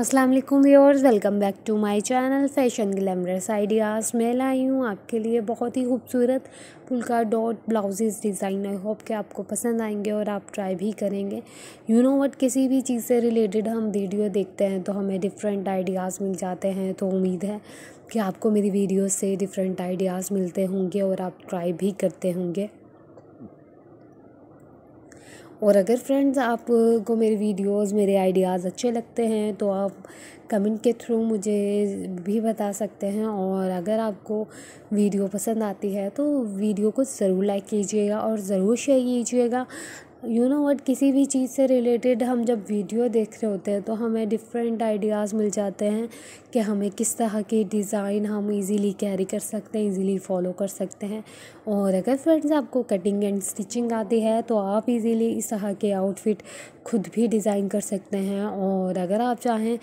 Aslam viewers welcome back to my channel fashion glamorous ideas मैं लाई हूँ आपके लिए बहुत ही खूबसूरत polka dot blouses design I hope के आपको पसंद आएंगे और आप ट्राई भी करेंगे यू नो वट किसी भी चीज़ से रिलेटेड हम वीडियो देखते हैं तो हमें डिफरेंट आइडियाज़ मिल जाते हैं तो उम्मीद है कि आपको मेरी वीडियो से डिफरेंट आइडियाज़ मिलते होंगे और आप ट्राई भी करते होंगे और अगर फ्रेंड्स आप को मेरे वीडियोस मेरे आइडियाज़ अच्छे लगते हैं तो आप कमेंट के थ्रू मुझे भी बता सकते हैं और अगर आपको वीडियो पसंद आती है तो वीडियो को ज़रूर लाइक कीजिएगा और ज़रूर शेयर कीजिएगा यू नो वट किसी भी चीज़ से रिलेटेड हम जब वीडियो देख रहे होते हैं तो हमें डिफ़रेंट आइडियाज़ मिल जाते हैं कि हमें किस तरह के डिज़ाइन हम इजीली कैरी कर सकते हैं इजीली फॉलो कर सकते हैं और अगर फ्रेंड्स आपको कटिंग एंड स्टिचिंग आती है तो आप इजीली इस तरह के आउटफिट खुद भी डिज़ाइन कर सकते हैं और अगर आप चाहें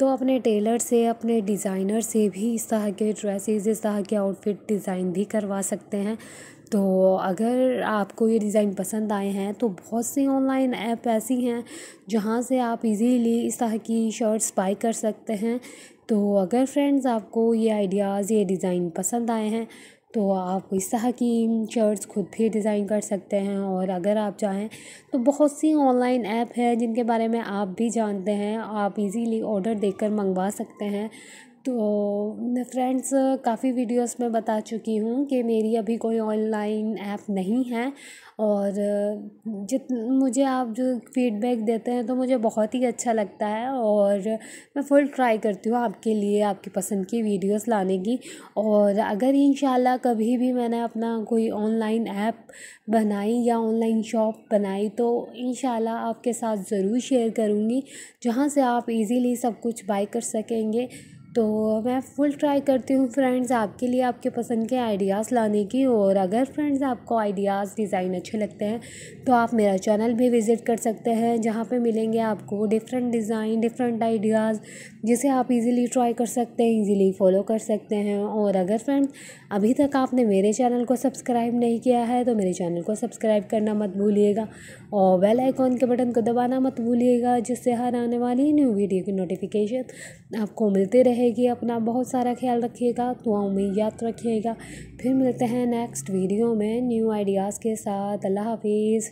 तो अपने टेलर से अपने डिज़ाइनर से भी इस तरह के ड्रेसेस इस तरह के आउटफिट डिज़ाइन भी करवा सकते हैं तो अगर आपको ये डिज़ाइन पसंद आए हैं तो बहुत से ऑनलाइन ऐप ऐसी हैं जहाँ से आप इजीली इस तरह की शर्ट्स बाई कर सकते हैं तो अगर फ्रेंड्स आपको ये आइडियाज़ ये डिज़ाइन पसंद आए हैं तो आप इस तरह की शर्ट्स खुद भी डिज़ाइन कर सकते हैं और अगर आप चाहें तो बहुत सी ऑनलाइन ऐप है जिनके बारे में आप भी जानते हैं आप इजीली ऑर्डर देकर मंगवा सकते हैं तो फ्रेंड्स काफ़ी वीडियोस में बता चुकी हूँ कि मेरी अभी कोई ऑनलाइन ऐप नहीं है और जित मुझे आप जो फीडबैक देते हैं तो मुझे बहुत ही अच्छा लगता है और मैं फुल ट्राई करती हूँ आपके लिए आपकी पसंद की वीडियोस लाने की और अगर इन कभी भी मैंने अपना कोई ऑनलाइन ऐप बनाई या ऑनलाइन शॉप बनाई तो इन आपके साथ ज़रूर शेयर करूँगी जहाँ से आप इजीली सब कुछ बाय कर सकेंगे तो मैं फुल ट्राई करती हूँ फ्रेंड्स आपके लिए आपके पसंद के आइडियाज़ लाने की और अगर फ्रेंड्स आपको आइडियाज़ डिज़ाइन अच्छे लगते हैं तो आप मेरा चैनल भी विज़िट कर सकते हैं जहाँ पे मिलेंगे आपको डिफरेंट डिज़ाइन डिफरेंट आइडियाज़ जिसे आप इजीली ट्राई कर सकते हैं इजीली फॉलो कर सकते हैं और अगर फ्रेंड्स अभी तक आपने मेरे चैनल को सब्सक्राइब नहीं किया है तो मेरे चैनल को सब्सक्राइब करना मत भूलिएगा और बेल आइकॉन के बटन को दबाना मत भूलिएगा जिससे हर आने वाली न्यू वीडियो की नोटिफिकेशन आपको मिलते रहे रहेगी अपना बहुत सारा ख्याल रखिएगा दुआओं में याद रखिएगा फिर मिलते हैं नेक्स्ट वीडियो में न्यू आइडियाज़ के साथ अल्लाह हाफिज़